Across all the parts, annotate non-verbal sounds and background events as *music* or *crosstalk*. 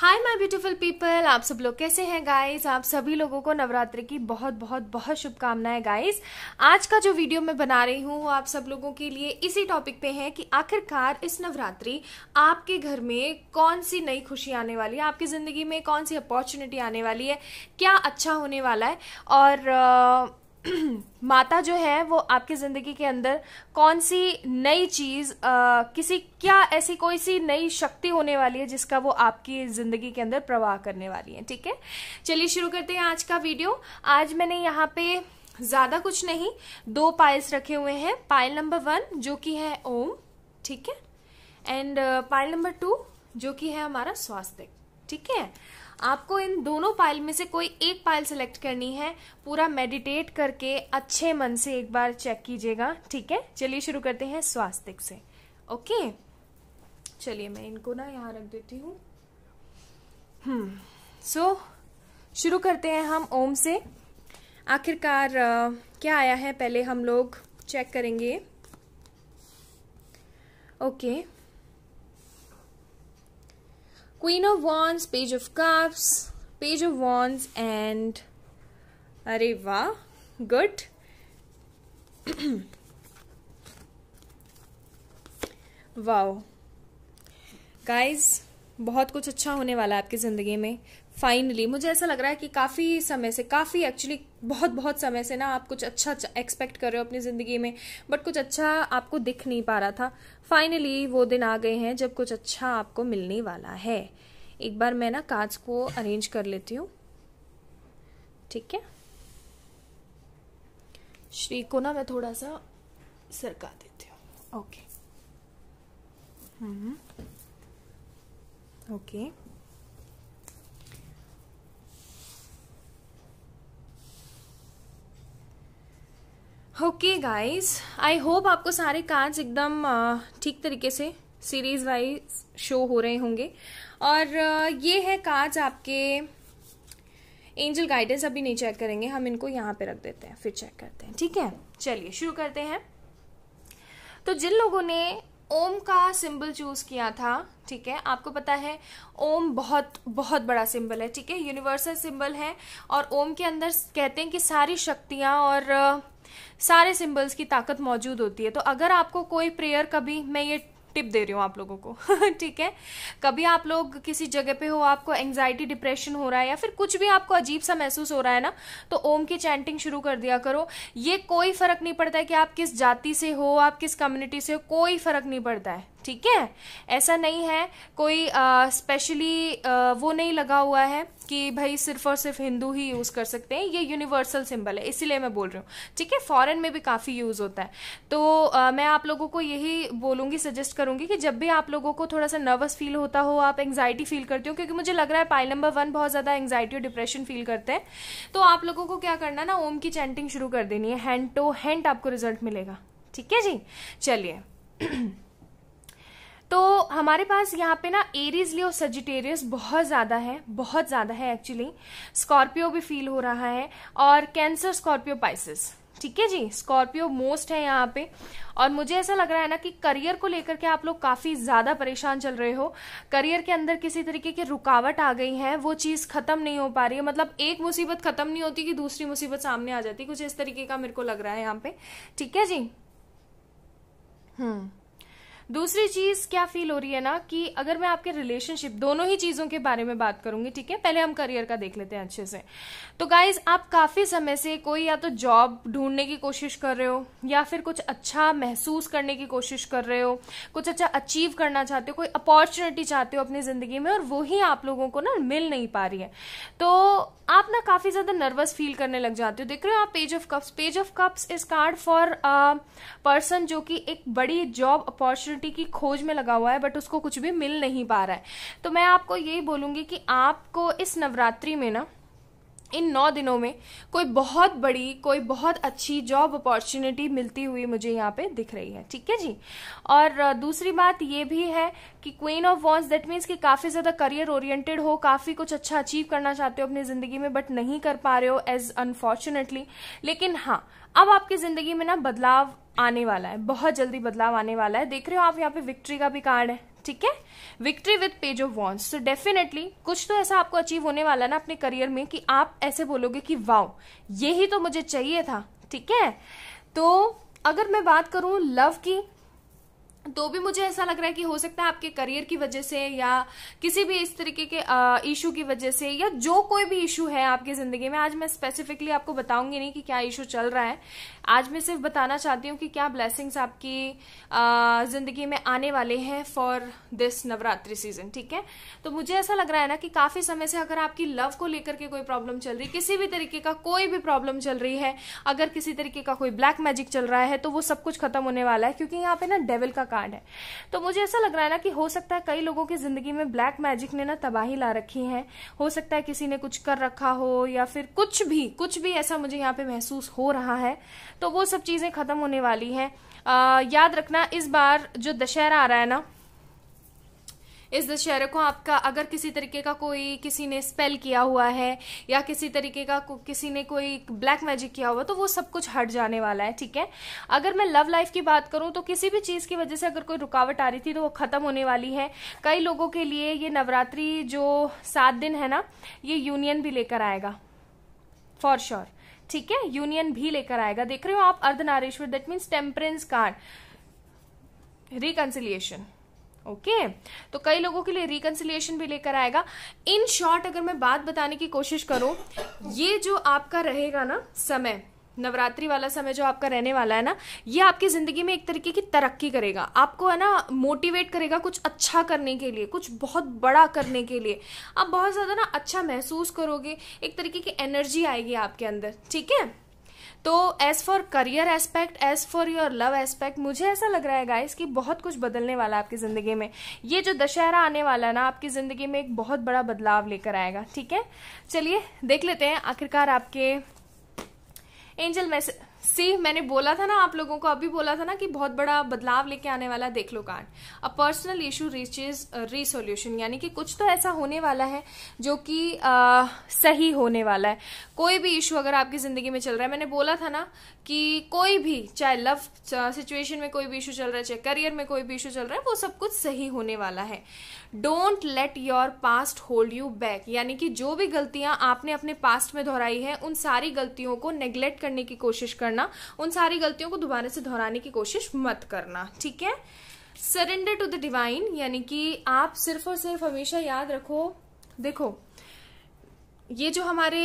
Hi my beautiful people आप सब लोग कैसे हैं गाइस आप सभी लोगों को नवरात्रि की बहुत बहुत बहुत शुभकामनाएं गाइस आज का जो वीडियो मैं बना रही हूँ वो आप सब लोगों के लिए इसी टॉपिक पे है कि आखिरकार इस नवरात्रि आपके घर में कौन सी नई खुशी आने वाली है आपकी ज़िंदगी में कौन सी अपॉर्चुनिटी आने वाली है क्या अच्छा होने वाला है और *clears throat* माता जो है वो आपकी ज़िंदगी के अंदर कौन सी नई चीज़ किसी क्या ऐसी कोई सी नई शक्ति होने वाली है जिसका वो आपकी ज़िंदगी के अंदर प्रवाह करने वाली है ठीक है चलिए शुरू करते हैं आज का वीडियो आज मैंने यहाँ पे ज़्यादा कुछ नहीं दो पायल्स रखे हुए हैं पायल नंबर वन जो कि है ओम ठीक है एंड पायल नंबर टू जो कि है हमारा स्वास्थ्य ठीक है आपको इन दोनों पाइल में से कोई एक पाइल सेलेक्ट करनी है पूरा मेडिटेट करके अच्छे मन से एक बार चेक कीजिएगा ठीक है चलिए शुरू करते हैं स्वास्तिक से ओके चलिए मैं इनको ना यहाँ रख देती हूँ हम्म सो शुरू करते हैं हम ओम से आखिरकार क्या आया है पहले हम लोग चेक करेंगे okay okay. Queen of wands page of cups page of wands and अरे वाह गुड वाओ गाइस बहुत कुछ अच्छा होने वाला है आपकी ज़िंदगी में फाइनली मुझे ऐसा लग रहा है कि काफ़ी समय से काफ़ी एक्चुअली बहुत बहुत समय से ना आप कुछ अच्छा एक्सपेक्ट कर रहे हो अपनी ज़िंदगी में बट कुछ अच्छा आपको दिख नहीं पा रहा था फाइनली वो दिन आ गए हैं जब कुछ अच्छा आपको मिलने वाला है एक बार मैं ना कार्ड्स को अरेंज कर लेती हूँ ठीक है श्री को ना मैं थोड़ा सा सरका देती हूँ okay okay hmm. Okay guys I hope आपको सारे कार्ड्स एकदम ठीक तरीके से सीरीज वाइज शो हो रहे होंगे और ये है कार्ड्स आपके एंजल गाइडेंस अभी नहीं चेक करेंगे हम इनको यहाँ पे रख देते हैं फिर चेक करते हैं ठीक है चलिए शुरू करते हैं तो जिन लोगों ने ओम का सिंबल चूज किया था ठीक है आपको पता है ओम बहुत बहुत बड़ा सिंबल है ठीक है यूनिवर्सल सिंबल है और ओम के अंदर कहते हैं कि सारी शक्तियाँ और सारे सिंबल्स की ताकत मौजूद होती है तो अगर आपको कोई प्रेयर कभी मैं ये टिप दे रही हूँ आप लोगों को *laughs* ठीक है कभी आप लोग किसी जगह पे हो आपको एंजाइटी डिप्रेशन हो रहा है या फिर कुछ भी आपको अजीब सा महसूस हो रहा है ना तो ओम की चैंटिंग शुरू कर दिया करो ये कोई फर्क नहीं पड़ता है कि आप किस जाति से हो आप किस कम्युनिटी से हो कोई फर्क नहीं पड़ता है ठीक है ऐसा नहीं है कोई स्पेशली वो नहीं लगा हुआ है कि भाई सिर्फ और सिर्फ हिंदू ही यूज़ कर सकते हैं ये यूनिवर्सल सिंबल है इसीलिए मैं बोल रही हूँ ठीक है फॉरेन में भी काफ़ी यूज़ होता है तो आ, मैं आप लोगों को यही बोलूँगी सजेस्ट करूँगी कि जब भी आप लोगों को थोड़ा सा नर्वस फील होता हो आप एंगजाइटी फील करते हो क्योंकि मुझे लग रहा है पाइल नंबर वन बहुत ज़्यादा एंगजाइटी और डिप्रेशन फील करते हैं तो आप लोगों को क्या करना ना ओम की चैंटिंग शुरू कर देनी है हैंड टू हैंड आपको रिजल्ट मिलेगा ठीक है जी चलिए *clears throat* तो हमारे पास यहाँ पे ना एरीज लियो सजिटेरियस बहुत ज़्यादा है बहुत ज़्यादा है एक्चुअली स्कॉर्पियो भी फील हो रहा है और कैंसर स्कॉर्पियो पाइसिस ठीक है जी स्कॉर्पियो मोस्ट है यहाँ पे और मुझे ऐसा लग रहा है ना कि करियर को लेकर के आप लोग काफ़ी ज़्यादा परेशान चल रहे हो करियर के अंदर किसी तरीके की रुकावट आ गई है वो चीज़ ख़त्म नहीं हो पा रही है मतलब एक मुसीबत ख़त्म नहीं होती कि दूसरी मुसीबत सामने आ जाती कुछ इस तरीके का मेरे को लग रहा है यहाँ पे ठीक है जी हम्म दूसरी चीज क्या फील हो रही है ना कि अगर मैं आपके रिलेशनशिप दोनों ही चीजों के बारे में बात करूंगी ठीक है पहले हम करियर का देख लेते हैं अच्छे से तो गाइज आप काफी समय से कोई या तो जॉब ढूंढने की कोशिश कर रहे हो या फिर कुछ अच्छा महसूस करने की कोशिश कर रहे हो कुछ अच्छा अचीव करना चाहते हो कोई अपॉर्चुनिटी चाहते हो अपनी जिंदगी में और वो ही आप लोगों को ना मिल नहीं पा रही है तो आप ना काफी ज्यादा नर्वस फील करने लग जाते हो देख रहे हो आप page of cups page of cups is card for person जो कि एक बड़ी जॉब अपॉर्चुनिटी पॉसिबिलिटी की खोज में लगा हुआ है बट उसको कुछ भी मिल नहीं पा रहा है तो मैं आपको यही बोलूँगी कि आपको इस नवरात्रि में ना इन नौ दिनों में कोई बहुत बड़ी कोई बहुत अच्छी जॉब अपॉर्चुनिटी मिलती हुई मुझे यहाँ पे दिख रही है ठीक है जी और दूसरी बात ये भी है कि queen of wands that means कि काफ़ी ज़्यादा करियर ओरिएंटेड हो काफ़ी कुछ अच्छा अचीव करना चाहते हो अपनी ज़िंदगी में बट नहीं कर पा रहे हो एज अनफॉर्चुनेटली लेकिन हाँ अब आपकी ज़िंदगी में ना बदलाव आने वाला है बहुत जल्दी बदलाव आने वाला है देख रहे हो आप यहाँ पे विक्ट्री का भी कार्ड है ठीक है victory with page of wands तो डेफिनेटली कुछ तो ऐसा आपको अचीव होने वाला है ना अपने करियर में कि आप ऐसे बोलोगे कि वाओ ये तो मुझे चाहिए था ठीक है तो अगर मैं बात करूं लव की तो भी मुझे ऐसा लग रहा है कि हो सकता है आपके करियर की वजह से या किसी भी इस तरीके के इशू की वजह से या जो कोई भी इशू है आपकी ज़िंदगी में आज मैं स्पेसिफिकली आपको बताऊंगी नहीं कि क्या इशू चल रहा है आज मैं सिर्फ बताना चाहती हूँ कि क्या ब्लेसिंग्स आपकी ज़िंदगी में आने वाले हैं फॉर दिस नवरात्रि सीजन ठीक है तो मुझे ऐसा लग रहा है ना कि काफ़ी समय से अगर आपकी लव को लेकर के कोई प्रॉब्लम चल रही किसी भी तरीके का कोई भी प्रॉब्लम चल रही है अगर किसी तरीके का कोई ब्लैक मैजिक चल रहा है तो वो सब कुछ खत्म होने वाला है क्योंकि यहाँ पे ना डेविल का कार्ड है तो मुझे ऐसा लग रहा है ना कि हो सकता है कई लोगों की जिंदगी में ब्लैक मैजिक ने ना तबाही ला रखी है हो सकता है किसी ने कुछ कर रखा हो या फिर कुछ भी कुछ भी ऐसा मुझे यहाँ पे महसूस हो रहा है तो वो सब चीजें खत्म होने वाली आ, याद रखना इस बार जो दशहरा आ रहा है ना इस दशहरे को आपका अगर किसी तरीके का कोई किसी ने स्पेल किया हुआ है या किसी तरीके का किसी ने कोई ब्लैक मैजिक किया हुआ तो वो सब कुछ हट जाने वाला है ठीक है अगर मैं लव लाइफ की बात करूं तो किसी भी चीज़ की वजह से अगर कोई रुकावट आ रही थी तो वो ख़त्म होने वाली है कई लोगों के लिए ये नवरात्रि जो सात दिन है ना ये यूनियन भी लेकर आएगा फॉर श्योर ठीक है यूनियन भी लेकर आएगा देख रहे हो आप Ardhanareshwar that means temperance card reconciliation okay okay? तो कई लोगों के लिए रिकनसिलेशन भी लेकर आएगा इन शॉर्ट अगर मैं बात बताने की कोशिश करूं ये जो आपका रहेगा ना समय नवरात्रि वाला समय जो आपका रहने वाला है ना ये आपकी ज़िंदगी में एक तरीके की तरक्की करेगा आपको है ना मोटिवेट करेगा कुछ अच्छा करने के लिए कुछ बहुत बड़ा करने के लिए आप बहुत ज़्यादा ना अच्छा महसूस करोगे एक तरीके की एनर्जी आएगी आपके अंदर ठीक है तो as for career aspect as for your love aspect मुझे ऐसा लग रहा है गाइस कि बहुत कुछ बदलने वाला है आपकी ज़िंदगी में ये जो दशहरा आने वाला है ना आपकी ज़िंदगी में एक बहुत बड़ा बदलाव लेकर आएगा ठीक है चलिए देख लेते हैं आखिरकार आपके एंजल मैसेज सी मैंने बोला था ना आप लोगों को अभी बोला था ना कि बहुत बड़ा बदलाव लेके आने वाला देख लो card a personal issue reaches resolution यानी कि कुछ तो ऐसा होने वाला है जो कि सही होने वाला है कोई भी इशू अगर आपकी ज़िंदगी में चल रहा है मैंने बोला था ना कि कोई भी चाहे लव सिचुएशन में कोई भी इशू चल रहा है चाहे करियर में कोई भी इशू चल रहा है वो सब कुछ सही होने वाला है don't let your past hold you back यानी कि जो भी गलतियां आपने अपने पास्ट में दोहराई है उन सारी गलतियों को नेग्लेक्ट करने की कोशिश कर करना उन सारी गलतियों को दोबारा से दोहराने की कोशिश मत करना ठीक है सरेंडर टू द डिवाइन यानी कि आप सिर्फ और सिर्फ हमेशा याद रखो देखो ये जो हमारे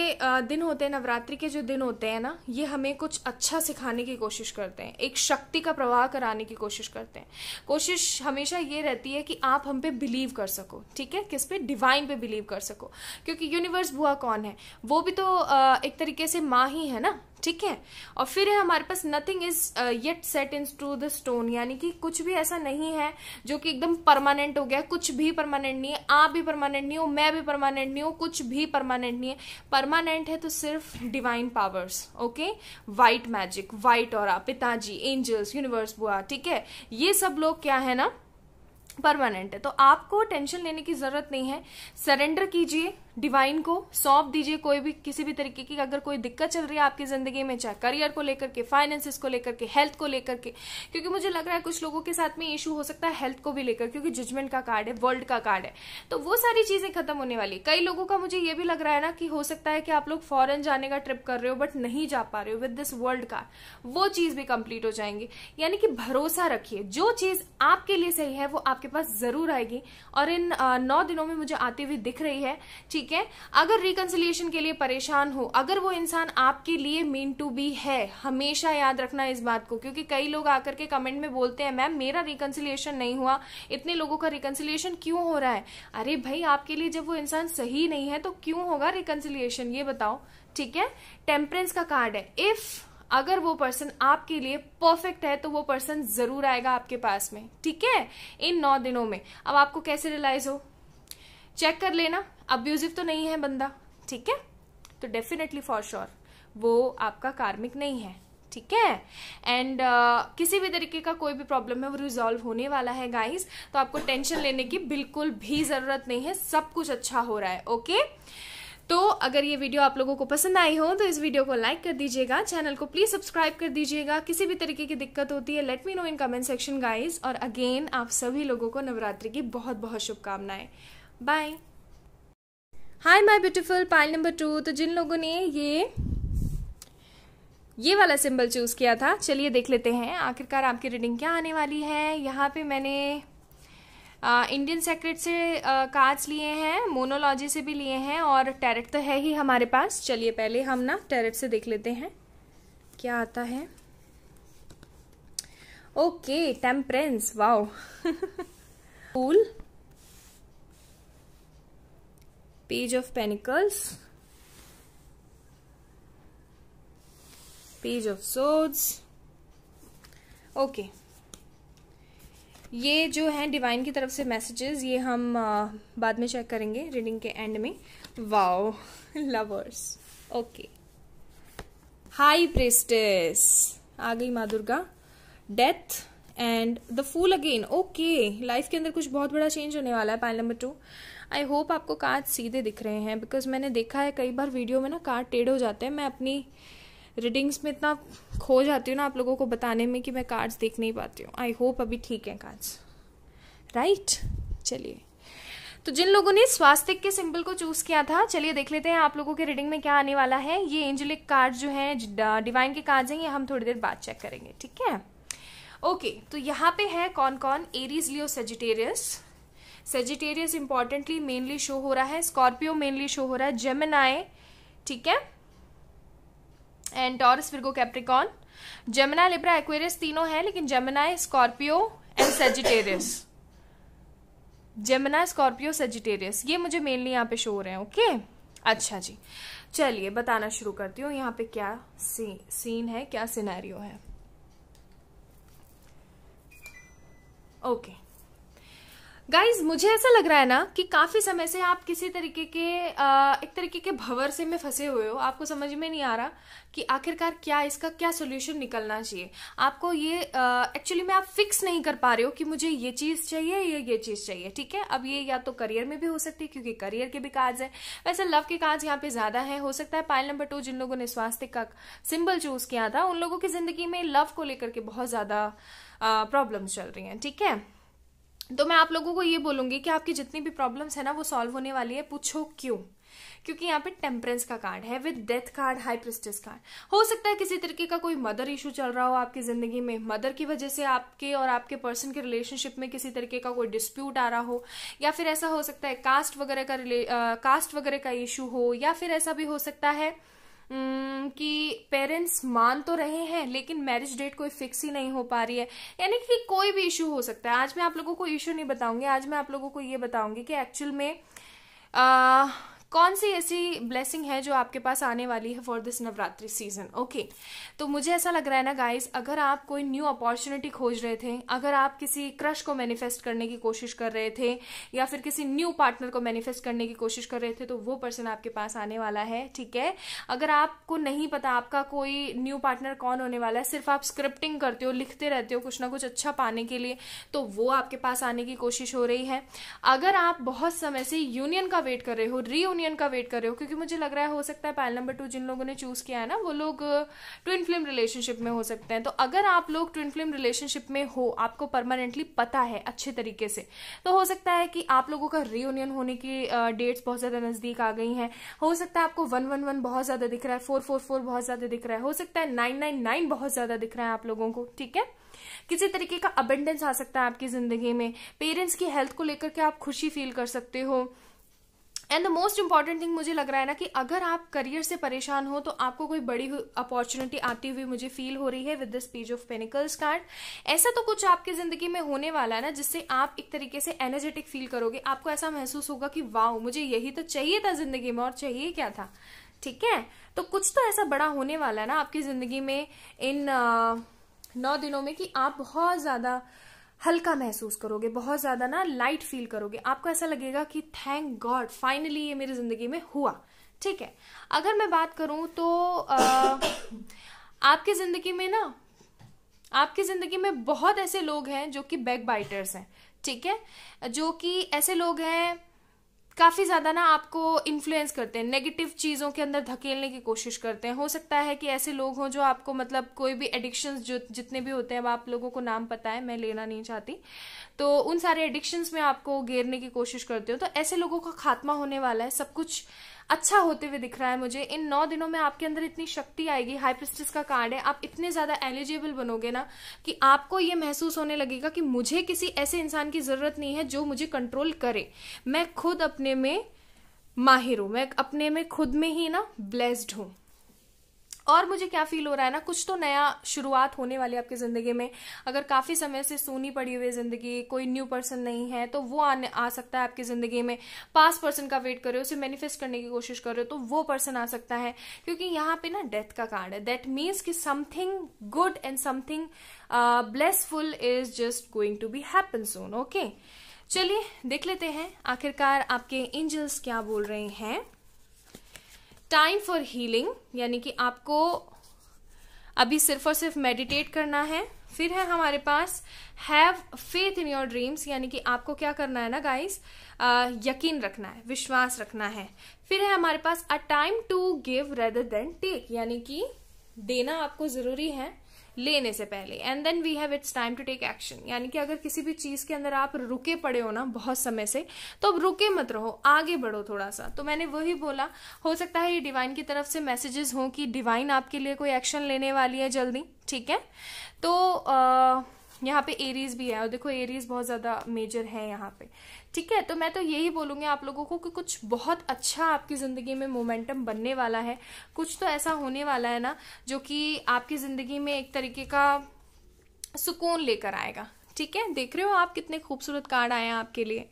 दिन होते हैं नवरात्रि के जो दिन होते हैं ना ये हमें कुछ अच्छा सिखाने की कोशिश करते हैं एक शक्ति का प्रवाह कराने की कोशिश करते हैं कोशिश हमेशा ये रहती है कि आप हम पे बिलीव कर सको ठीक है किस पे डिवाइन पे बिलीव कर सको क्योंकि यूनिवर्स बुआ कौन है वो भी तो एक तरीके से माँ ही है ना ठीक है और फिर है हमारे पास nothing is yet set in to the stone यानी कि कुछ भी ऐसा नहीं है जो कि एकदम परमानेंट हो गया कुछ भी परमानेंट नहीं है आप भी परमानेंट नहीं हो मैं भी परमानेंट नहीं हूँ कुछ भी परमानेंट नहीं है परमानेंट है तो सिर्फ divine powers okay white magic white और पिताजी एंजल्स यूनिवर्स बुआ ठीक है ये सब लोग क्या है ना परमानेंट है तो आपको टेंशन लेने की जरूरत नहीं है सरेंडर कीजिए डिवाइन को सौंप दीजिए कोई भी किसी भी तरीके की अगर कोई दिक्कत चल रही है आपकी जिंदगी में चाहे करियर को लेकर के फाइनेंसिस को लेकर के हेल्थ को लेकर के क्योंकि मुझे लग रहा है कुछ लोगों के साथ में इशू हो सकता है हेल्थ को भी लेकर क्योंकि जजमेंट का कार्ड है वर्ल्ड का कार्ड है तो वो सारी चीजें खत्म होने वाली कई लोगों का मुझे ये भी लग रहा है ना कि हो सकता है कि आप लोग फॉरन जाने का ट्रिप कर रहे हो बट नहीं जा पा रहे हो विद दिस वर्ल्ड का वो चीज भी कंप्लीट हो जाएंगे यानी कि भरोसा रखिए जो चीज आपके लिए सही है वो आपके पास जरूर आएगी और इन नौ दिनों में मुझे आती हुई दिख रही है ठीक ठीक है अगर रिकन्सिलियेशन के लिए परेशान हो अगर वो इंसान आपके लिए मीन टू बी है हमेशा याद रखना इस बात को क्योंकि कई लोग आकर के कमेंट में बोलते हैं मैम मेरा रिकन्सिलियेशन नहीं हुआ इतने लोगों का रिकन्सिलियेशन क्यों हो रहा है अरे भाई आपके लिए जब वो इंसान सही नहीं है तो क्यों होगा रिकन्सिलियेशन ये बताओ ठीक है टेम्परेंस का कार्ड है इफ अगर वो पर्सन आपके लिए परफेक्ट है तो वो पर्सन जरूर आएगा आपके पास में ठीक है इन नौ दिनों में अब आपको कैसे रियलाइज हो चेक कर लेना अब्यूजिव तो नहीं है बंदा ठीक है तो डेफिनेटली फॉर श्योर वो आपका कार्मिक नहीं है ठीक है एंड uh, किसी भी तरीके का कोई भी प्रॉब्लम है वो रिजॉल्व होने वाला है गाइस तो आपको टेंशन लेने की बिल्कुल भी ज़रूरत नहीं है सब कुछ अच्छा हो रहा है ओके तो अगर ये वीडियो आप लोगों को पसंद आई हो तो इस वीडियो को लाइक कर दीजिएगा चैनल को प्लीज़ सब्सक्राइब कर दीजिएगा किसी भी तरीके की दिक्कत होती है let me know in comment section guys और अगेन आप सभी लोगों को नवरात्रि की बहुत बहुत शुभकामनाएं bye hi my beautiful pile number two तो जिन लोगों ने ये ये वाला सिंबल चूज किया था चलिए देख लेते हैं आखिरकार आपकी रीडिंग क्या आने वाली है यहाँ पे मैंने आ, इंडियन सेक्रेट से कार्ड्स लिए हैं मोनोलॉजी से भी लिए हैं और टैरेट तो है ही हमारे पास चलिए पहले हम ना टैरेट से देख लेते हैं क्या आता है okay temperance wow page of pentacles page of swords okay ये जो है डिवाइन की तरफ से मैसेजेस ये हम आ, uh, बाद में चेक करेंगे रीडिंग के एंड में wow lovers okay high priestess आ गई माँ Durga death and the fool again okay life के अंदर कुछ बहुत बड़ा चेंज होने वाला है pile number two I hope आपको कार्ड सीधे दिख रहे हैं बिकॉज मैंने देखा है कई बार वीडियो में ना कार्ड टेढ़े हो जाते हैं मैं अपनी रीडिंग्स में इतना खो जाती हूँ ना आप लोगों को बताने में कि मैं कार्ड्स देख नहीं पाती हूँ आई होप अभी ठीक है कार्ड्स राइट चलिए तो जिन लोगों ने स्वास्तिक के सिंबल को चूज किया था चलिए देख लेते हैं आप लोगों के रीडिंग में क्या आने वाला है ये एंजलिक कार्ड जो है डिवाइन के कार्ड हैं ये हम थोड़ी देर बाद चेक करेंगे ठीक है ओके तो यहाँ पे है कौन कौन Aries Leo Sagittarius Sagittarius importantly mainly show हो रहा है स्कॉर्पियो मेनली शो हो रहा है जेमनाए ठीक है एंड टॉरस फिर कैप्रिकॉन जेमिना लिब्रा एक्वेरियस तीनों हैं लेकिन Gemini Scorpio and Sagittarius Gemini Scorpio Sagittarius ये मुझे मेनली यहाँ पे शो हो रहे हैं ओके अच्छा जी चलिए बताना शुरू करती हूँ यहाँ पे क्या सी, सीन है क्या सिनेरियो है ओके okay. गाइज मुझे ऐसा लग रहा है ना कि काफ़ी समय से आप किसी तरीके के एक तरीके के भंवर से में फंसे हुए हो आपको समझ में नहीं आ रहा कि आखिरकार क्या इसका क्या सोल्यूशन निकलना चाहिए आपको ये एक्चुअली में आप फिक्स नहीं कर पा रहे हो कि मुझे ये चीज़ चाहिए या ये चीज़ चाहिए ठीक है अब ये या तो करियर में भी हो सकती है क्योंकि करियर के भी काज है वैसे लव के काज यहाँ पे ज़्यादा है हो सकता है पाइल नंबर टू जिन लोगों ने स्वास्थ्य का सिंबल चूज़ किया था उन लोगों की ज़िंदगी में लव को लेकर के बहुत ज़्यादा प्रॉब्लम चल रही हैं ठीक है तो मैं आप लोगों को ये बोलूंगी कि आपकी जितनी भी प्रॉब्लम्स है ना वो सॉल्व होने वाली है पूछो क्यों क्योंकि यहाँ पे टेम्परेंस का कार्ड है with death card high priestess card हो सकता है किसी तरीके का कोई मदर इशू चल रहा हो आपकी जिंदगी में मदर की वजह से आपके और आपके पर्सन के रिलेशनशिप में किसी तरीके का कोई डिस्प्यूट आ रहा हो या फिर ऐसा हो सकता है कास्ट वगैरह का कास्ट वगैरह का इशू हो या फिर ऐसा भी हो सकता है हम्म, कि पेरेंट्स मान तो रहे हैं लेकिन मैरिज डेट कोई फिक्स ही नहीं हो पा रही है यानी कि कोई भी इशू हो सकता है आज मैं आप लोगों को इशू नहीं बताऊंगी आज मैं आप लोगों को ये बताऊंगी कि एक्चुअल में आ, कौन सी ऐसी ब्लेसिंग है जो आपके पास आने वाली है for this Navratri season okay तो मुझे ऐसा लग रहा है ना गाइस अगर आप कोई न्यू अपॉर्चुनिटी खोज रहे थे अगर आप किसी क्रश को मैनिफेस्ट करने की कोशिश कर रहे थे या फिर किसी न्यू पार्टनर को मैनिफेस्ट करने की कोशिश कर रहे थे तो वो पर्सन आपके पास आने वाला है ठीक है अगर आपको नहीं पता आपका कोई न्यू पार्टनर कौन होने वाला है सिर्फ आप स्क्रिप्टिंग करते हो लिखते रहते हो कुछ ना कुछ अच्छा पाने के लिए तो वो आपके पास आने की कोशिश हो रही है अगर आप बहुत समय से यूनियन का वेट कर रहे हो री यूनियन का वेट कर रहे हो क्योंकि मुझे लग रहा है हो सकता है पैल नंबर टू जिन लोगों ने चूज़ किया है ना वो लोग ट्विन फिल्म रिलेशनशिप में हो सकते हैं तो अगर आप लोग ट्विन फिल्म रिलेशनशिप में हो आपको परमानेंटली पता है अच्छे तरीके से तो हो सकता है कि आप लोगों का रीयूनियन होने की डेट्स uh, बहुत ज़्यादा नज़दीक आ गई हैं हो सकता है आपको वन वन वन बहुत ज़्यादा दिख रहा है फोर फोर फोर बहुत ज़्यादा दिख रहा है हो सकता है नाइन नाइन नाइन बहुत ज़्यादा दिख रहा है आप लोगों को ठीक है किसी तरीके का अबेंडेंस आ सकता है आपकी ज़िंदगी में पेरेंट्स की हेल्थ को लेकर के आप खुशी फील कर सकते हो and the most important thing मुझे लग रहा है ना कि अगर आप करियर से परेशान हो तो आपको कोई बड़ी अपॉर्चुनिटी आती हुई मुझे फील हो रही है with this page of pentacles card ऐसा तो कुछ आपकी जिंदगी में होने वाला है ना जिससे आप एक तरीके से एनर्जेटिक फील करोगे आपको ऐसा महसूस होगा कि वाह मुझे यही तो चाहिए था जिंदगी में और चाहिए क्या था ठीक है तो कुछ तो ऐसा बड़ा होने वाला है ना आपकी जिंदगी में इन नौ दिनों में कि आप बहुत ज्यादा हल्का महसूस करोगे बहुत ज़्यादा ना लाइट फील करोगे आपको ऐसा लगेगा कि थैंक गॉड फाइनली ये मेरी ज़िंदगी में हुआ ठीक है अगर मैं बात करूं तो आपकी ज़िंदगी में ना आपकी ज़िंदगी में बहुत ऐसे लोग हैं जो कि बैक बाइटर्स हैं ठीक है जो कि ऐसे लोग हैं काफ़ी ज़्यादा ना आपको इन्फ्लुएंस करते हैं नेगेटिव चीज़ों के अंदर धकेलने की कोशिश करते हैं हो सकता है कि ऐसे लोग हों जो आपको मतलब कोई भी एडिक्शंस जो जितने भी होते हैं अब आप लोगों को नाम पता है मैं लेना नहीं चाहती तो उन सारे एडिक्शंस में आपको घेरने की कोशिश करते हो तो ऐसे लोगों का खात्मा होने वाला है सब कुछ अच्छा होते हुए दिख रहा है मुझे इन नौ दिनों में आपके अंदर इतनी शक्ति आएगी हाई प्रेस्टिस का कार्ड है आप इतने ज़्यादा एलिजिबल बनोगे ना कि आपको ये महसूस होने लगेगा कि मुझे किसी ऐसे इंसान की ज़रूरत नहीं है जो मुझे कंट्रोल करे मैं खुद अपने में माहिर हूं मैं अपने में खुद में ही ना ब्लेस्ड हूं और मुझे क्या फील हो रहा है ना कुछ तो नया शुरुआत होने वाली है आपकी ज़िंदगी में अगर काफ़ी समय से सोनी पड़ी हुई ज़िंदगी कोई न्यू पर्सन नहीं है तो वो आने आ सकता है आपकी ज़िंदगी में पास पर्सन का वेट कर रहे हो उसे मैनिफेस्ट करने की कोशिश कर रहे हो तो वो पर्सन आ सकता है क्योंकि यहाँ पे ना डेथ का कार्ड है दैट मीन्स कि something good and something blessful is just going to be happen soon okay चलिए देख लेते हैं आखिरकार आपके एंजल्स क्या बोल रहे हैं टाइम फॉर हीलिंग यानी कि आपको अभी सिर्फ और सिर्फ मेडिटेट करना है फिर है हमारे पास have faith in your dreams यानी कि आपको क्या करना है ना गाइस यकीन रखना है विश्वास रखना है फिर है हमारे पास a time to give rather than take यानी कि देना आपको जरूरी है लेने से पहले and then we have it's time to take action यानी कि अगर किसी भी चीज़ के अंदर आप रुके पड़े हो ना बहुत समय से तो अब रुके मत रहो आगे बढ़ो थोड़ा सा तो मैंने वही बोला हो सकता है ये डिवाइन की तरफ से मैसेजेस हों कि डिवाइन आपके लिए कोई एक्शन लेने वाली है जल्दी ठीक है तो आ, यहाँ पे एरीज भी है और देखो एरीज बहुत ज़्यादा मेजर है यहाँ पे ठीक है तो मैं तो यही बोलूँगी आप लोगों को कि कुछ बहुत अच्छा आपकी ज़िंदगी में मोमेंटम बनने वाला है कुछ तो ऐसा होने वाला है ना जो कि आपकी ज़िंदगी में एक तरीके का सुकून लेकर आएगा ठीक है देख रहे हो आप कितने खूबसूरत कार्ड आए हैं आपके लिए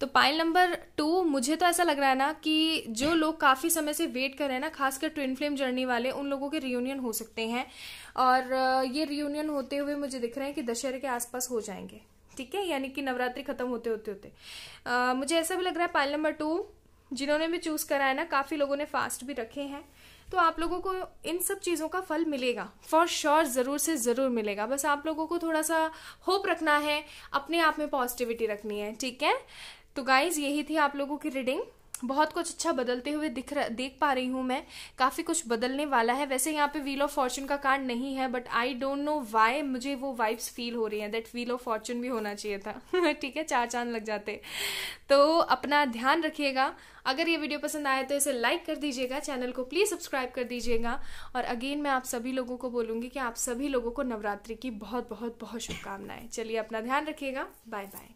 तो पाइल नंबर टू मुझे तो ऐसा लग रहा है ना कि जो लोग काफ़ी समय से वेट कर रहे हैं ना खासकर ट्विन फ्लेम जर्नी वाले उन लोगों के रियूनियन हो सकते हैं और ये रियूनियन होते हुए मुझे दिख रहे हैं कि दशहरे के आसपास हो जाएंगे ठीक है यानी कि नवरात्रि खत्म होते होते होते आ, मुझे ऐसा भी लग रहा है पाइल नंबर टू जिन्होंने भी चूज़ करा है ना काफ़ी लोगों ने फास्ट भी रखे हैं तो आप लोगों को इन सब चीज़ों का फल मिलेगा फॉर श्योर sure, ज़रूर से ज़रूर मिलेगा बस आप लोगों को थोड़ा सा होप रखना है अपने आप में पॉजिटिविटी रखनी है ठीक है तो गाइज यही थी आप लोगों की रीडिंग बहुत कुछ अच्छा बदलते हुए दिख रहा देख पा रही हूँ मैं काफ़ी कुछ बदलने वाला है वैसे यहाँ पे व्हील ऑफ फॉर्चून का कार्ड नहीं है but I don't know why मुझे वो वाइब्स फील हो रही हैं दैट व्हील ऑफ फॉर्चून भी होना चाहिए था *laughs* ठीक है चार चांद लग जाते तो अपना ध्यान रखिएगा अगर ये वीडियो पसंद आए तो इसे लाइक कर दीजिएगा चैनल को प्लीज़ सब्सक्राइब कर दीजिएगा और अगेन मैं आप सभी लोगों को बोलूँगी कि आप सभी लोगों को नवरात्रि की बहुत बहुत बहुत शुभकामनाएं चलिए अपना ध्यान रखिएगा बाय बाय